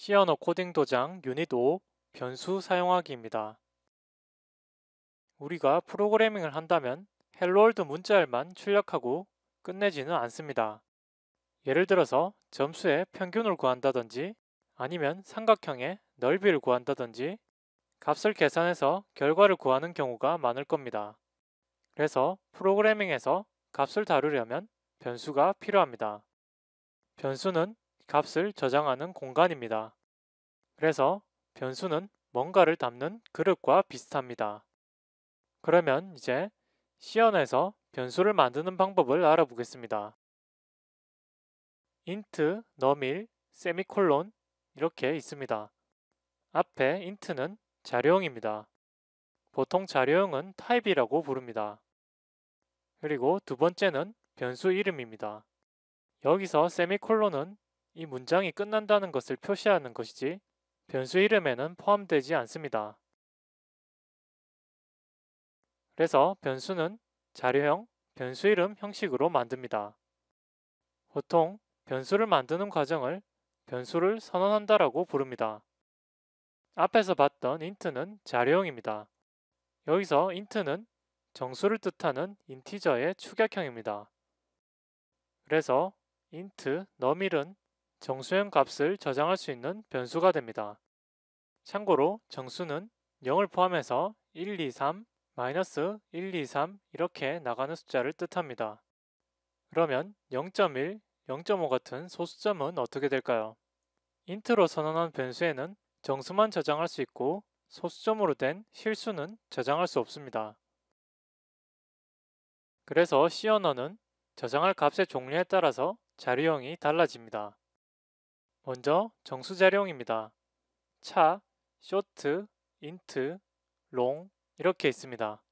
시어너 코딩 도장 유닛 5 변수 사용하기입니다. 우리가 프로그래밍을 한다면 헬로월드 문자열만 출력하고 끝내지는 않습니다. 예를 들어서 점수의 평균을 구한다든지 아니면 삼각형의 넓이를 구한다든지 값을 계산해서 결과를 구하는 경우가 많을 겁니다. 그래서 프로그래밍에서 값을 다루려면 변수가 필요합니다. 변수는 값을 저장하는 공간입니다. 그래서 변수는 뭔가를 담는 그릇과 비슷합니다. 그러면 이제 시연에서 변수를 만드는 방법을 알아보겠습니다. int 넘일 세미콜론 이렇게 있습니다. 앞에 int는 자료형입니다. 보통 자료형은 t y p e 이라고 부릅니다. 그리고 두 번째는 변수 이름입니다. 여기서 세미콜론은 이 문장이 끝난다는 것을 표시하는 것이지 변수 이름에는 포함되지 않습니다. 그래서 변수는 자료형, 변수 이름 형식으로 만듭니다. 보통 변수를 만드는 과정을 변수를 선언한다라고 부릅니다. 앞에서 봤던 int는 자료형입니다. 여기서 int는 정수를 뜻하는 인티저의 축약형입니다. 그래서 int num일은 정수형 값을 저장할 수 있는 변수가 됩니다. 참고로 정수는 0을 포함해서 1, 2, 3, 마이너스 1, 2, 3 이렇게 나가는 숫자를 뜻합니다. 그러면 0.1, 0.5 같은 소수점은 어떻게 될까요? 인트로 선언한 변수에는 정수만 저장할 수 있고 소수점으로 된 실수는 저장할 수 없습니다. 그래서 C 언어는 저장할 값의 종류에 따라서 자료형이 달라집니다. 먼저 정수자령입니다. 차, 쇼트, 인트, 롱 이렇게 있습니다.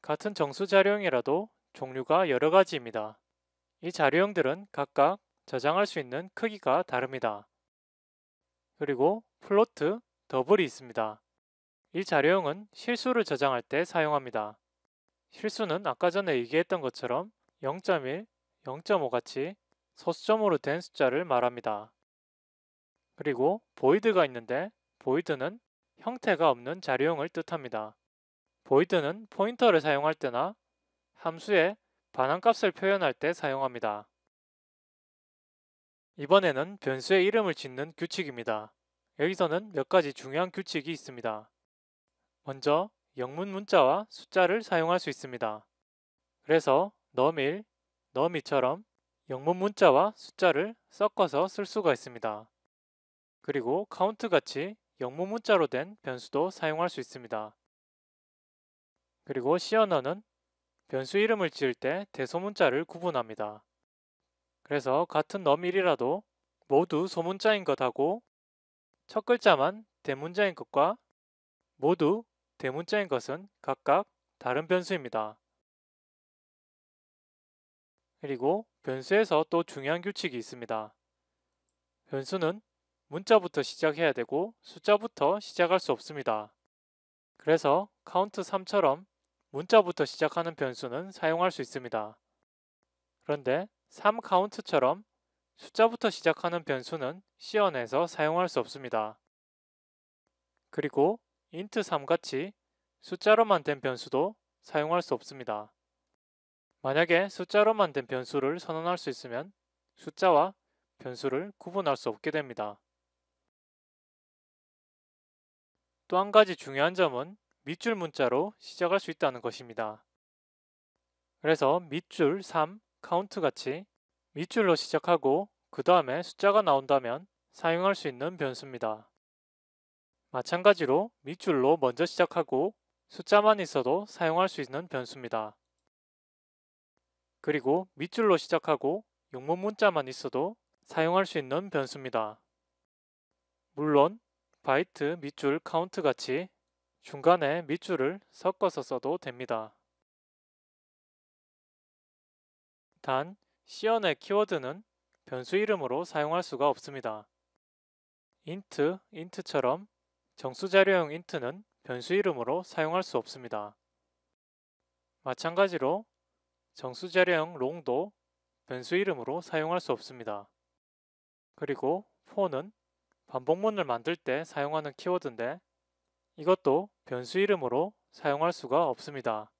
같은 정수자료형이라도 종류가 여러 가지입니다. 이 자료형들은 각각 저장할 수 있는 크기가 다릅니다. 그리고 플로트, 더블이 있습니다. 이 자료형은 실수를 저장할 때 사용합니다. 실수는 아까 전에 얘기했던 것처럼 0.1, 0.5 같이 소수점으로 된 숫자를 말합니다. 그리고 보이드가 있는데 보이드는 형태가 없는 자료형을 뜻합니다. 보이드는 포인터를 사용할 때나 함수의 반환값을 표현할 때 사용합니다. 이번에는 변수의 이름을 짓는 규칙입니다. 여기서는 몇 가지 중요한 규칙이 있습니다. 먼저 영문 문자와 숫자를 사용할 수 있습니다. 그래서 너밀, 너미처럼 영문 문자와 숫자를 섞어서 쓸 수가 있습니다. 그리고 count 같이 영문 문자로 된 변수도 사용할 수 있습니다. 그리고 C 언어는 변수 이름을 지을 때 대소문자를 구분합니다. 그래서 같은 넘1이라도 모두 소문자인 것하고 첫 글자만 대문자인 것과 모두 대문자인 것은 각각 다른 변수입니다. 그리고 변수에서 또 중요한 규칙이 있습니다. 변수는 문자부터 시작해야 되고 숫자부터 시작할 수 없습니다. 그래서 count3처럼 문자부터 시작하는 변수는 사용할 수 있습니다. 그런데 3count처럼 숫자부터 시작하는 변수는 시언에서 사용할 수 없습니다. 그리고 int3같이 숫자로만 된 변수도 사용할 수 없습니다. 만약에 숫자로만 된 변수를 선언할 수 있으면 숫자와 변수를 구분할 수 없게 됩니다. 또한 가지 중요한 점은 밑줄 문자로 시작할 수 있다는 것입니다. 그래서 밑줄 3, 카운트 같이 밑줄로 시작하고 그 다음에 숫자가 나온다면 사용할 수 있는 변수입니다. 마찬가지로 밑줄로 먼저 시작하고 숫자만 있어도 사용할 수 있는 변수입니다. 그리고 밑줄로 시작하고 용문 문자만 있어도 사용할 수 있는 변수입니다. 물론 바이트 밑줄 카운트 같이 중간에 밑줄을 섞어서 써도 됩니다. 단, 시연의 키워드는 변수 이름으로 사용할 수가 없습니다. 인트, 인트처럼 정수자료형 인트는 변수 이름으로 사용할 수 없습니다. 마찬가지로 정수자료형 롱도 변수 이름으로 사용할 수 없습니다. 그리고 f 는 반복문을 만들 때 사용하는 키워드인데 이것도 변수 이름으로 사용할 수가 없습니다.